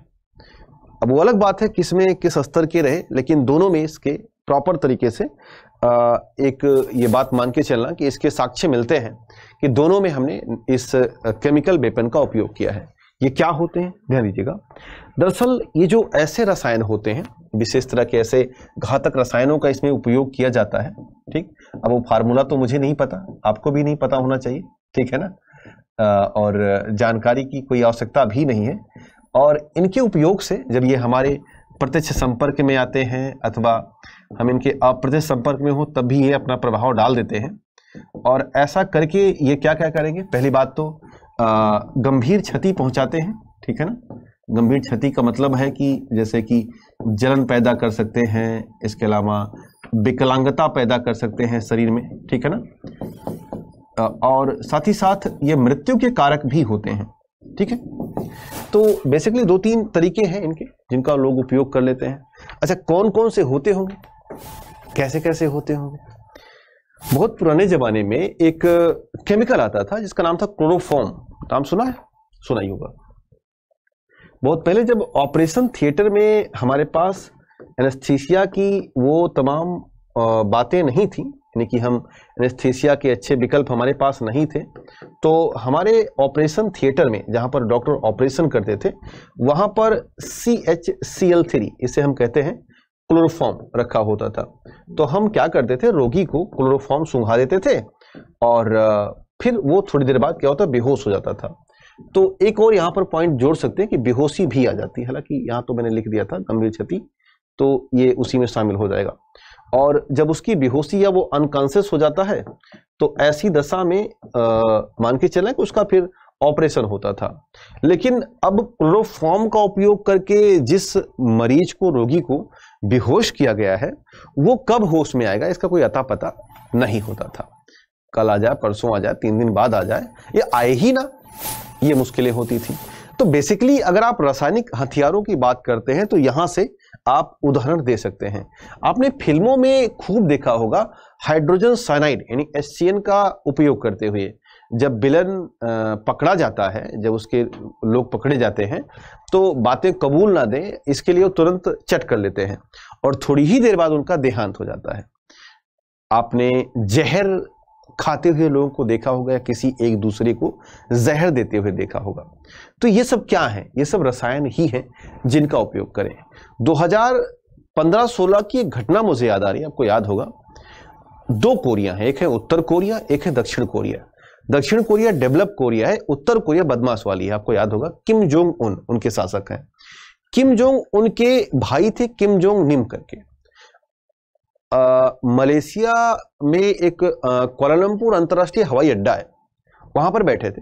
अब वो अलग बात है किस में किस स्तर के रहे लेकिन दोनों में इसके प्रॉपर तरीके से एक ये बात मान के चलना कि इसके साक्ष्य मिलते हैं कि दोनों में हमने इस केमिकल वेपन का उपयोग किया है ये क्या होते हैं ध्यान दीजिएगा दरअसल ये जो ऐसे रसायन होते हैं विशेष तरह के ऐसे घातक रसायनों का इसमें उपयोग किया जाता है ठीक अब वो फार्मूला तो मुझे नहीं पता आपको भी नहीं पता होना चाहिए ठीक है ना और जानकारी की कोई आवश्यकता भी नहीं है और इनके उपयोग से जब ये हमारे प्रत्यक्ष संपर्क में आते हैं अथवा हम इनके अप्रत्यक्ष संपर्क में हो तब भी ये अपना प्रभाव डाल देते हैं और ऐसा करके ये क्या क्या करेंगे पहली बात तो आ, गंभीर क्षति पहुंचाते हैं ठीक है ना गंभीर क्षति का मतलब है कि जैसे कि जलन पैदा कर सकते हैं इसके अलावा विकलांगता पैदा कर सकते हैं शरीर में ठीक है ना और साथ ही साथ ये मृत्यु के कारक भी होते हैं ठीक है तो बेसिकली दो तीन तरीके हैं इनके जिनका लोग उपयोग कर लेते हैं अच्छा कौन कौन से होते होंगे कैसे कैसे होते होंगे बहुत पुराने जमाने में एक केमिकल आता था जिसका नाम था क्लोरोफॉर्म नाम सुना है सुना ही होगा बहुत पहले जब ऑपरेशन थिएटर में हमारे पास एनेस्थीसिया की वो तमाम बातें नहीं थी यानी कि हम एनेस्थीसिया के अच्छे विकल्प हमारे पास नहीं थे तो हमारे ऑपरेशन थिएटर में जहां पर डॉक्टर ऑपरेशन करते थे वहां पर C H C L three इसे हम कहते हैं क्लोरोफॉर्म रखा होता था तो हम क्या करते थे रोगी को क्लोरोफॉर्म सूंघा देते थे और फिर वो थोड़ी देर बाद क्या होता बेहोश हो जाता था तो एक और यहाँ पर पॉइंट जोड़ सकते हैं कि बेहोशी भी आ जाती है हालांकि यहाँ तो मैंने लिख दिया था गंभीर क्षति तो ये उसी में शामिल हो जाएगा और जब उसकी बेहोशी या वो अनकॉन्सियस हो जाता है तो ऐसी दशा में आ, मान के चलें कि उसका फिर ऑपरेशन होता था लेकिन अब क्लोरोफॉर्म का उपयोग करके जिस मरीज को रोगी को बेहोश किया गया है वो कब होश में आएगा इसका कोई अता पता नहीं होता था कल आ जाए परसों आ जाए तीन दिन बाद आ जाए ये आए ही ना ये मुश्किलें होती थी तो बेसिकली अगर आप रासायनिक हथियारों की बात करते हैं तो यहां से आप उदाहरण दे सकते हैं आपने फिल्मों में खूब देखा होगा हाइड्रोजन साइनाइड यानी एस का उपयोग करते हुए जब बिलन पकड़ा जाता है जब उसके लोग पकड़े जाते हैं तो बातें कबूल ना दें इसके लिए वो तुरंत चट कर लेते हैं और थोड़ी ही देर बाद उनका देहांत हो जाता है आपने जहर खाते हुए लोगों को देखा होगा या किसी एक दूसरे को जहर देते हुए देखा होगा तो ये सब क्या है ये सब रसायन ही हैं जिनका उपयोग करें 2015-16 की एक घटना मुझे याद आ रही है आपको याद होगा दो कोरिया हैं एक है उत्तर कोरिया एक है दक्षिण कोरिया दक्षिण कोरिया डेवलप कोरिया है उत्तर कोरिया बदमाश वाली है आपको याद होगा किम जोंग उन उनके शासक हैं किम जोंग उनके भाई थे किम जोंग निम करके आ, मलेशिया में एक कोलालमपुर अंतर्राष्ट्रीय हवाई अड्डा है वहां पर बैठे थे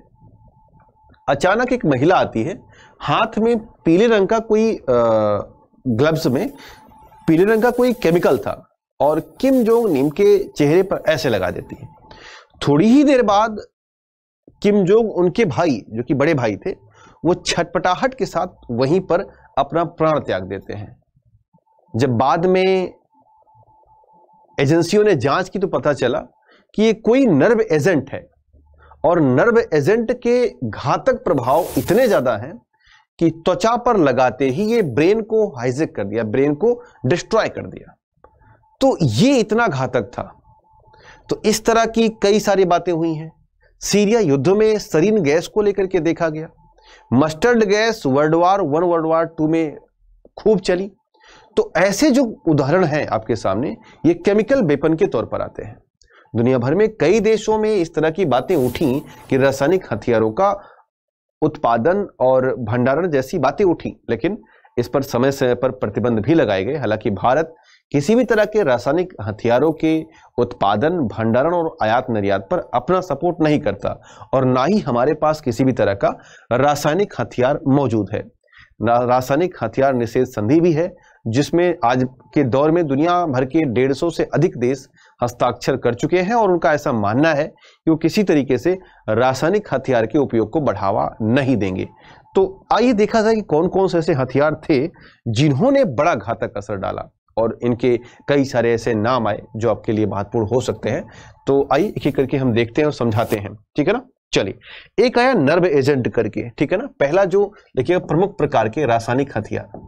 अचानक एक महिला आती है हाथ में पीले रंग का कोई ग्लव्स में पीले रंग का कोई केमिकल था और किम जोंग निम के चेहरे पर ऐसे लगा देती है थोड़ी ही देर बाद किम जोग उनके भाई जो कि बड़े भाई थे वो छटपटाहट के साथ वहीं पर अपना प्राण त्याग देते हैं जब बाद में एजेंसियों ने जांच की तो पता चला कि ये कोई नर्व एजेंट है और नर्व एजेंट के घातक प्रभाव इतने ज्यादा हैं कि त्वचा पर लगाते ही ये ब्रेन को हाइजेक कर दिया ब्रेन को डिस्ट्रॉय कर दिया तो ये इतना घातक था तो इस तरह की कई सारी बातें हुई हैं सीरिया युद्ध में सरीन गैस को लेकर के देखा गया mustard gas world war one world war two में खूब चली तो ऐसे जो उदाहरण हैं आपके सामने ये केमिकल वेपन के तौर पर आते हैं दुनिया भर में कई देशों में इस तरह की बातें उठी कि रासायनिक हथियारों का उत्पादन और भंडारण जैसी बातें उठी लेकिन इस पर समय समय पर प्रतिबंध भी लगाए गए हालांकि भारत किसी भी तरह के रासायनिक हथियारों के उत्पादन भंडारण और आयात निर्यात पर अपना सपोर्ट नहीं करता और ना ही हमारे पास किसी भी तरह का रासायनिक हथियार मौजूद है रासायनिक हथियार निषेध संधि भी है जिसमें आज के दौर में दुनिया भर के डेढ़ सौ से अधिक देश हस्ताक्षर कर चुके हैं और उनका ऐसा मानना है कि वो किसी तरीके से रासायनिक हथियार के उपयोग को बढ़ावा नहीं देंगे तो आइए देखा जाए कि कौन कौन से ऐसे हथियार थे जिन्होंने बड़ा घातक असर डाला और इनके कई सारे ऐसे नाम आए जो आपके लिए महत्वपूर्ण हो सकते हैं तो आइए एक एक करके हम देखते हैं और समझाते हैं ठीक है ना चलिए एक आया नर्व एजेंट करके ठीक है ना पहला जो देखिए प्रमुख प्रकार के रासायनिक हथियार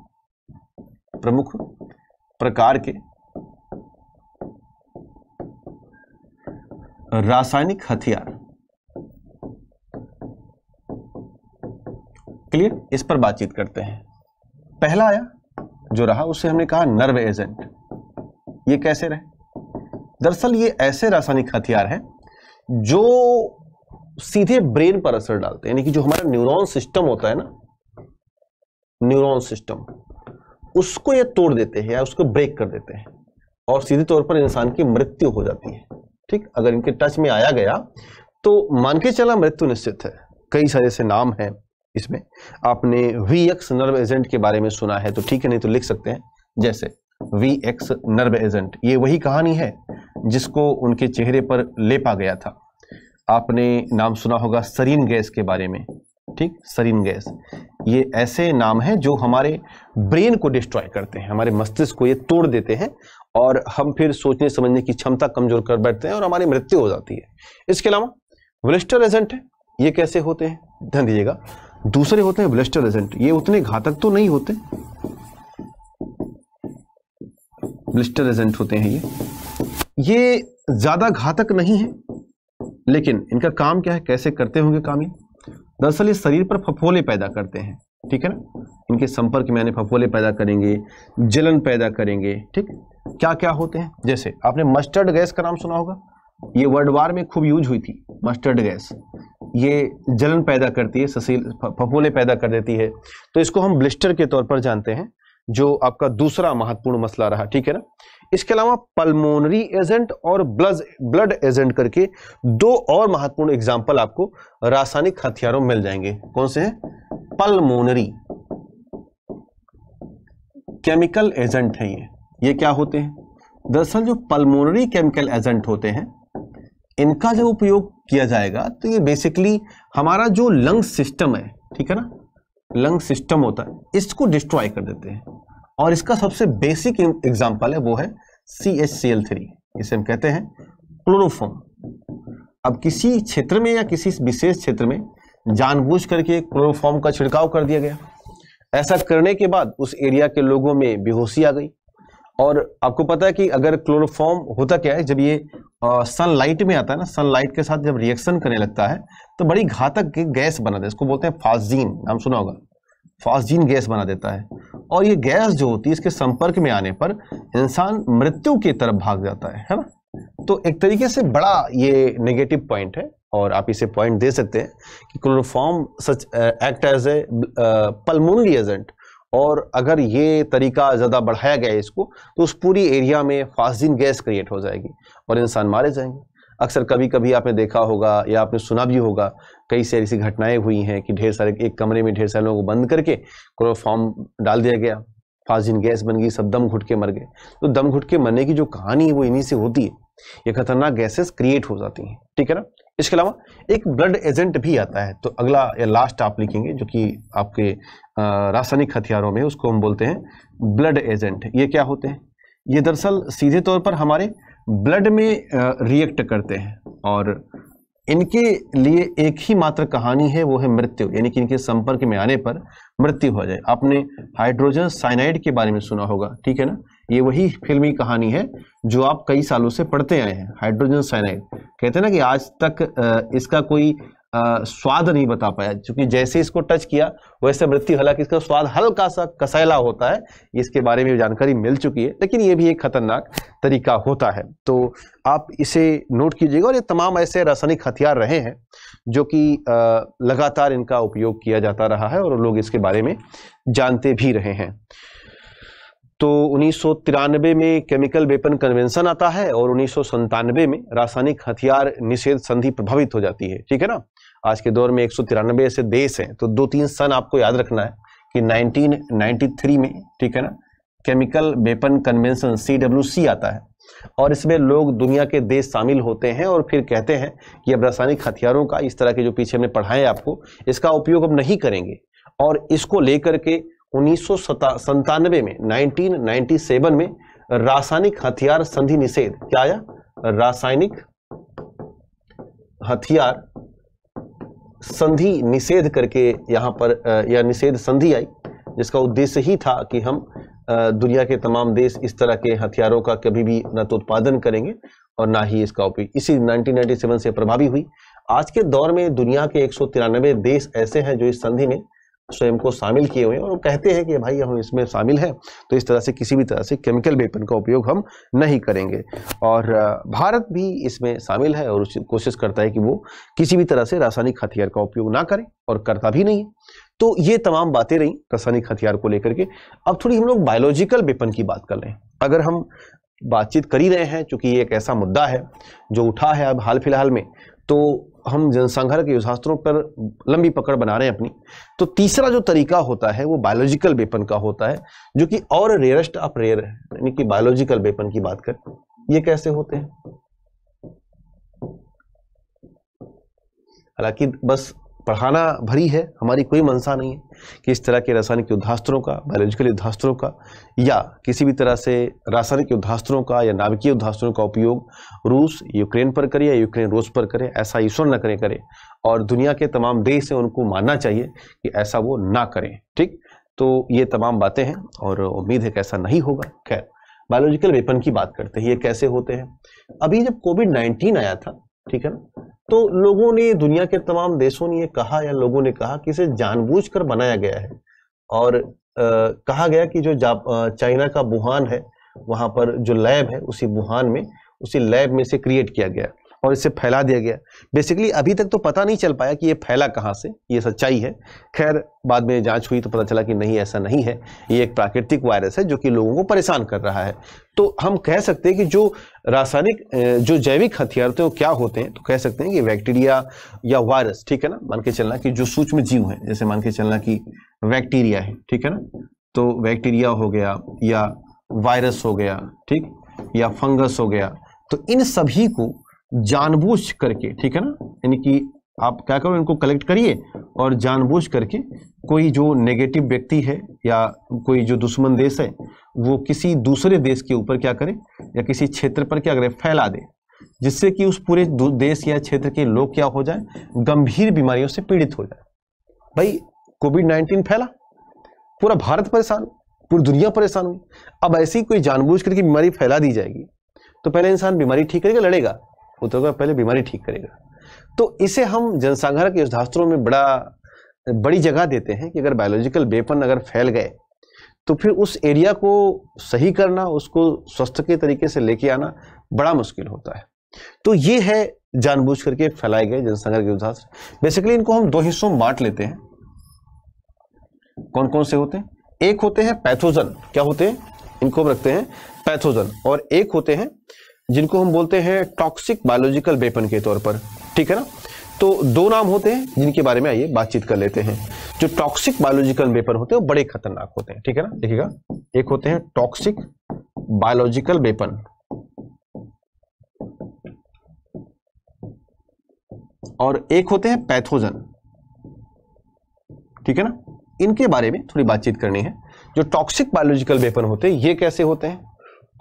प्रमुख प्रकार के रासायनिक हथियार क्लियर इस पर बातचीत करते हैं पहला आया जो रहा उससे हमने कहा नर्व एजेंट ये कैसे रहे दरअसल ये ऐसे रासायनिक हथियार हैं जो सीधे ब्रेन पर असर डालते हैं यानी कि जो हमारा न्यूरॉन सिस्टम होता है ना न्यूरॉन सिस्टम उसको ये तोड़ देते हैं या उसको ब्रेक कर देते हैं और सीधे तौर पर इंसान की मृत्यु हो जाती है ठीक अगर इनके टच में आया गया तो मान के चला मृत्यु निश्चित है कई सारे ऐसे नाम हैं इसमें आपने वी एक्स नर्व एजेंट के बारे में सुना है तो ठीक है नहीं तो लिख सकते हैं जैसे वी एक्स नर्व एजेंट ये वही कहानी है जिसको उनके चेहरे पर लेपा गया था आपने नाम सुना होगा सरीन गैस के बारे में ठीक सरीन गैस ये ऐसे नाम है जो हमारे ब्रेन को डिस्ट्रॉय करते हैं हमारे मस्तिष्क को ये तोड़ देते हैं और हम फिर सोचने समझने की क्षमता कमजोर कर बैठते हैं और हमारी मृत्यु हो जाती है इसके अलावा विलिस्टर एजेंट है ये कैसे होते हैं ध्यान दीजिएगा दूसरे होते हैं ब्लस्टर एजेंट ये उतने घातक तो नहीं होते ब्लस्टर एजेंट होते हैं ये ये ज्यादा घातक नहीं है लेकिन इनका काम क्या है कैसे करते होंगे काम ये दरअसल ये शरीर पर फफोले पैदा करते हैं ठीक है ना इनके संपर्क में यानी फफोले पैदा करेंगे जलन पैदा करेंगे ठीक क्या क्या होते हैं जैसे आपने मस्टर्ड गैस का नाम सुना होगा ये वर्ल्ड वार में खूब यूज हुई थी मस्टर्ड गैस ये जलन पैदा करती है ससील फफूले पैदा कर देती है तो इसको हम ब्लिस्टर के तौर पर जानते हैं जो आपका दूसरा महत्वपूर्ण मसला रहा ठीक है ना इसके अलावा पल्मोनरी एजेंट और ब्लड ब्लड एजेंट करके दो और महत्वपूर्ण एग्जाम्पल आपको रासायनिक हथियारों में मिल जाएंगे कौन से हैं पल्मोनरी केमिकल एजेंट है ये ये क्या होते हैं दरअसल जो पल्मोनरी केमिकल एजेंट होते हैं इनका जब उपयोग किया जाएगा तो ये बेसिकली हमारा जो लंग सिस्टम है ठीक है ना लंग सिस्टम होता है इसको डिस्ट्रॉय कर देते हैं और इसका सबसे बेसिक एग्जाम्पल है वो है C H C L three इसे हम कहते हैं क्लोरोफॉर्म अब किसी क्षेत्र में या किसी विशेष क्षेत्र में जानबूझ करके क्लोरोफॉर्म का छिड़काव कर दिया गया ऐसा करने के बाद उस एरिया के लोगों में बेहोशी आ गई और आपको पता है कि अगर क्लोरोफॉर्म होता क्या है जब ये सनलाइट में आता है ना सनलाइट के साथ जब रिएक्शन करने लगता है तो बड़ी घातक गैस बना देता है इसको बोलते हैं फास्जीन नाम सुना होगा फास्जीन गैस बना देता है और ये गैस जो होती है इसके संपर्क में आने पर इंसान मृत्यु की तरफ भाग जाता है है ना तो एक तरीके से बड़ा ये नेगेटिव पॉइंट है और आप इसे पॉइंट दे सकते हैं कि chloroform such act as a pulmonary agent और अगर ये तरीका ज़्यादा बढ़ाया गया है इसको तो उस पूरी एरिया में फास्जीन गैस क्रिएट हो जाएगी और इंसान मारे जाएंगे अक्सर कभी कभी आपने देखा होगा या आपने सुना भी होगा कई सारी ऐसी घटनाएं हुई हैं कि ढेर सारे एक कमरे में ढेर सारे लोगों को बंद करके क्लोरोफॉर्म डाल दिया गया फाजिन गैस बन गई सब दम घुट के मर गए तो दम घुट के मरने की जो कहानी है वो इन्हीं से होती है ये खतरनाक गैसेस क्रिएट हो जाती हैं ठीक है ना इसके अलावा एक ब्लड एजेंट भी आता है तो अगला या लास्ट आप लिखेंगे जो कि आपके रासायनिक हथियारों में उसको हम बोलते हैं ब्लड एजेंट ये क्या होते हैं ये दरअसल सीधे तौर पर हमारे ब्लड में रिएक्ट करते हैं और इनके लिए एक ही मात्र कहानी है वो है मृत्यु यानी कि इनके संपर्क में आने पर मृत्यु हो जाए आपने हाइड्रोजन साइनाइड के बारे में सुना होगा ठीक है ना ये वही फिल्मी कहानी है जो आप कई सालों से पढ़ते आए हैं हाइड्रोजन साइनाइड कहते हैं ना कि आज तक इसका कोई स्वाद नहीं बता पाया क्योंकि जैसे इसको टच किया वैसे मृत्यु हालांकि इसका स्वाद हल्का सा कसैला होता है इसके बारे में जानकारी मिल चुकी है लेकिन ये भी एक खतरनाक तरीका होता है तो आप इसे नोट कीजिएगा और ये तमाम ऐसे रासायनिक हथियार रहे हैं जो कि लगातार इनका उपयोग किया जाता रहा है और लोग इसके बारे में जानते भी रहे हैं तो उन्नीस में केमिकल वेपन कन्वेंशन आता है और उन्नीस में रासायनिक हथियार निषेध संधि प्रभावित हो जाती है ठीक है ना आज के दौर में एक ऐसे देश हैं तो दो तीन सन आपको याद रखना है कि 1993 में ठीक है ना केमिकल वेपन कन्वेंशन सी आता है और इसमें लोग दुनिया के देश शामिल होते हैं और फिर कहते हैं कि अब रासायनिक हथियारों का इस तरह के जो पीछे हमने पढ़ाए आपको इसका उपयोग हम नहीं करेंगे और इसको लेकर के उन्नीस में 1997 में रासायनिक हथियार संधि निषेध क्या आया रासायनिक हथियार संधि निषेध करके यहां पर या निषेध संधि आई जिसका उद्देश्य ही था कि हम दुनिया के तमाम देश इस तरह के हथियारों का कभी भी न तो उत्पादन करेंगे और ना ही इसका उपयोग इसी 1997 से प्रभावी हुई आज के दौर में दुनिया के एक देश ऐसे हैं जो इस संधि में स्वयं को शामिल किए हुए हैं और कहते हैं कि भाई हम इसमें शामिल हैं तो इस तरह से किसी भी तरह से केमिकल वेपन का उपयोग हम नहीं करेंगे और भारत भी इसमें शामिल है और कोशिश करता है कि वो किसी भी तरह से रासायनिक हथियार का उपयोग ना करें और करता भी नहीं है तो ये तमाम बातें रहीं रासायनिक हथियार को लेकर के अब थोड़ी हम लोग बायोलॉजिकल वेपन की बात कर लें अगर हम बातचीत कर ही रहे हैं चूँकि ये एक ऐसा मुद्दा है जो उठा है अब हाल फिलहाल में तो हम जनसंघर्ष के शास्त्रों पर लंबी पकड़ बना रहे हैं अपनी तो तीसरा जो तरीका होता है वो बायोलॉजिकल वेपन का होता है जो कि और रेयरस्ट ऑफ रेयर है यानी कि बायोलॉजिकल वेपन की बात करें ये कैसे होते हैं हालांकि बस पढ़ाना भरी है हमारी कोई मनसा नहीं है कि इस तरह के रासायनिक युद्धास्त्रों का बायोलॉजिकल युद्धास्त्रों का या किसी भी तरह से रासायनिक युद्धास्त्रों का या नाभिकीय युद्धास्त्रों का उपयोग रूस यूक्रेन पर करे या यूक्रेन रूस पर करे ऐसा ईश्वर न करें करे और दुनिया के तमाम देश हैं उनको मानना चाहिए कि ऐसा वो ना करें ठीक तो ये तमाम बातें हैं और उम्मीद है कि ऐसा नहीं होगा खैर बायोलॉजिकल वेपन की बात करते हैं ये कैसे होते हैं अभी जब कोविड नाइन्टीन आया था ठीक है ना तो लोगों ने दुनिया के तमाम देशों ने ये कहा या लोगों ने कहा कि इसे जानबूझकर बनाया गया है और आ, कहा गया कि जो चाइना का बुहान है वहां पर जो लैब है उसी बुहान में उसी लैब में से क्रिएट किया गया और इसे फैला दिया गया बेसिकली अभी तक तो पता नहीं चल पाया कि ये फैला कहाँ से ये सच्चाई है खैर बाद में जांच हुई तो पता चला कि नहीं ऐसा नहीं है ये एक प्राकृतिक वायरस है जो कि लोगों को परेशान कर रहा है तो हम कह सकते हैं कि जो रासायनिक जो जैविक हथियार होते हैं वो क्या होते हैं तो कह सकते हैं कि बैक्टीरिया या वायरस ठीक है ना मान के चलना कि जो सूक्ष्म जीव है जैसे मान के चलना कि बैक्टीरिया है ठीक है ना तो बैक्टीरिया हो गया या वायरस हो गया ठीक या फंगस हो गया तो इन सभी को जानबूझ करके ठीक है ना यानी कि आप क्या करो इनको कलेक्ट करिए और जानबूझ करके कोई जो नेगेटिव व्यक्ति है या कोई जो दुश्मन देश है वो किसी दूसरे देश के ऊपर क्या करे या किसी क्षेत्र पर क्या करे फैला दे जिससे कि उस पूरे देश या क्षेत्र के लोग क्या हो जाए गंभीर बीमारियों से पीड़ित हो जाए भाई कोविड नाइन्टीन फैला पूरा भारत परेशान पूरी दुनिया परेशान हुई अब ऐसी कोई जानबूझ करके बीमारी फैला दी जाएगी तो पहले इंसान बीमारी ठीक करेगा लड़ेगा होता होगा पहले बीमारी ठीक करेगा तो इसे हम जनसंहार के शास्त्रों में बड़ा बड़ी जगह देते हैं कि अगर बायोलॉजिकल बेपन अगर फैल गए तो फिर उस एरिया को सही करना उसको स्वस्थ के तरीके से लेके आना बड़ा मुश्किल होता है तो ये है जानबूझ करके फैलाए गए जनसंघर्ष के युद्धास्त्र बेसिकली इनको हम दो हिस्सों में बांट लेते हैं कौन कौन से होते हैं एक होते हैं पैथोजन क्या होते हैं इनको हम रखते हैं पैथोजन और एक होते हैं जिनको हम बोलते हैं टॉक्सिक बायोलॉजिकल वेपन के तौर पर ठीक है ना तो दो नाम होते हैं जिनके बारे में आइए बातचीत कर लेते हैं जो टॉक्सिक बायोलॉजिकल वेपन होते हैं वो बड़े खतरनाक होते हैं ठीक है ना देखिएगा एक होते हैं टॉक्सिक बायोलॉजिकल वेपन और एक होते हैं पैथोजन ठीक है ना इनके बारे में थोड़ी बातचीत करनी है जो टॉक्सिक बायोलॉजिकल वेपन होते हैं ये कैसे होते हैं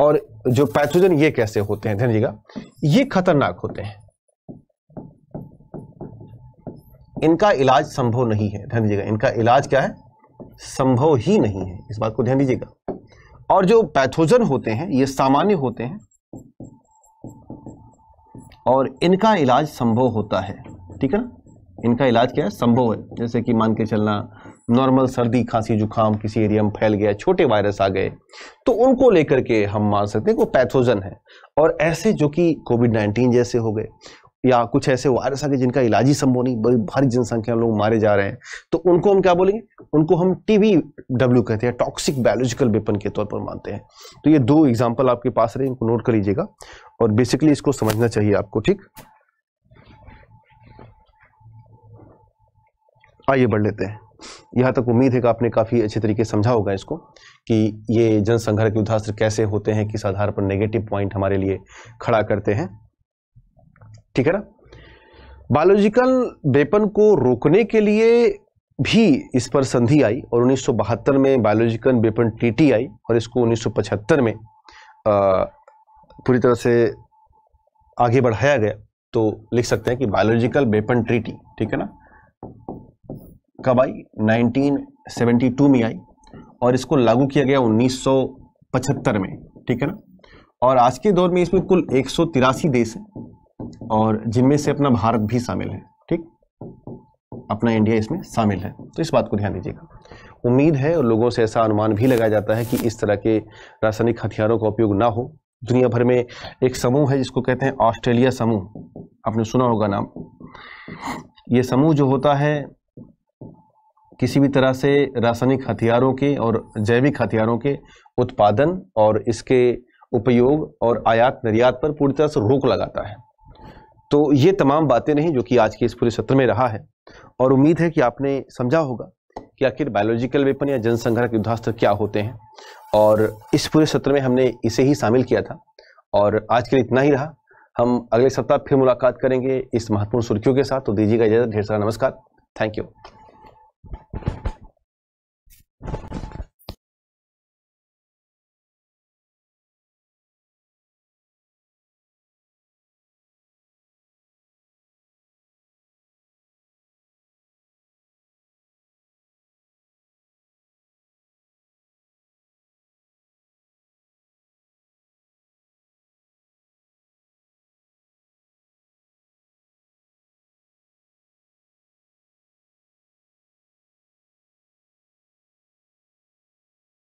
और जो पैथोजन ये कैसे होते हैं ध्यान ये खतरनाक होते हैं इनका इलाज संभव नहीं है ध्यान दीजिएगा इनका इलाज क्या है संभव ही नहीं है इस बात को ध्यान दीजिएगा और जो पैथोजन होते हैं ये सामान्य होते हैं और इनका इलाज संभव होता है ठीक है ना इनका इलाज क्या है संभव है जैसे कि मान के चलना नॉर्मल सर्दी खांसी जुकाम किसी एरिया में फैल गया छोटे वायरस आ गए तो उनको लेकर के हम मान सकते हैं कि वो पैथोजन है और ऐसे जो कि कोविड नाइन्टीन जैसे हो गए या कुछ ऐसे वायरस आ गए जिनका इलाज ही संभव नहीं बड़ी भारी जनसंख्या लोग मारे जा रहे हैं तो उनको हम क्या बोलेंगे उनको हम टीबी डब्ल्यू कहते हैं टॉक्सिक बायोलॉजिकल वेपन के तौर पर मानते हैं तो ये दो एग्जाम्पल आपके पास रहे इनको नोट कर लीजिएगा और बेसिकली इसको समझना चाहिए आपको ठीक आइए बढ़ लेते हैं यहाँ तक उम्मीद है कि आपने काफ़ी अच्छे तरीके से समझा होगा इसको कि ये जनसंघर्ष के उदास्त्र कैसे होते हैं किस आधार पर नेगेटिव पॉइंट हमारे लिए खड़ा करते हैं ठीक है ना बायोलॉजिकल वेपन को रोकने के लिए भी इस पर संधि आई और 1972 में बायोलॉजिकल वेपन टीटी आई और इसको 1975 में पूरी तरह से आगे बढ़ाया गया तो लिख सकते हैं कि बायोलॉजिकल वेपन ट्रीटी ठीक है ना कब आई 1972 में आई और इसको लागू किया गया 1975 में ठीक है ना और आज के दौर में इसमें कुल एक देश हैं और जिनमें से अपना भारत भी शामिल है ठीक अपना इंडिया इसमें शामिल है तो इस बात को ध्यान दीजिएगा उम्मीद है और लोगों से ऐसा अनुमान भी लगाया जाता है कि इस तरह के रासायनिक हथियारों का उपयोग ना हो दुनिया भर में एक समूह है जिसको कहते हैं ऑस्ट्रेलिया समूह आपने सुना होगा नाम ये समूह जो होता है किसी भी तरह से रासायनिक हथियारों के और जैविक हथियारों के उत्पादन और इसके उपयोग और आयात निर्यात पर पूरी तरह से रोक लगाता है तो ये तमाम बातें नहीं जो कि आज के इस पूरे सत्र में रहा है और उम्मीद है कि आपने समझा होगा कि आखिर बायोलॉजिकल वेपन या जनसंघारक युद्धास्त्र क्या होते हैं और इस पूरे सत्र में हमने इसे ही शामिल किया था और आज के लिए इतना ही रहा हम अगले सप्ताह फिर मुलाकात करेंगे इस महत्वपूर्ण सुर्खियों के साथ तो दीजिएगा इजाज़त ढेर सारा नमस्कार थैंक यू Thank you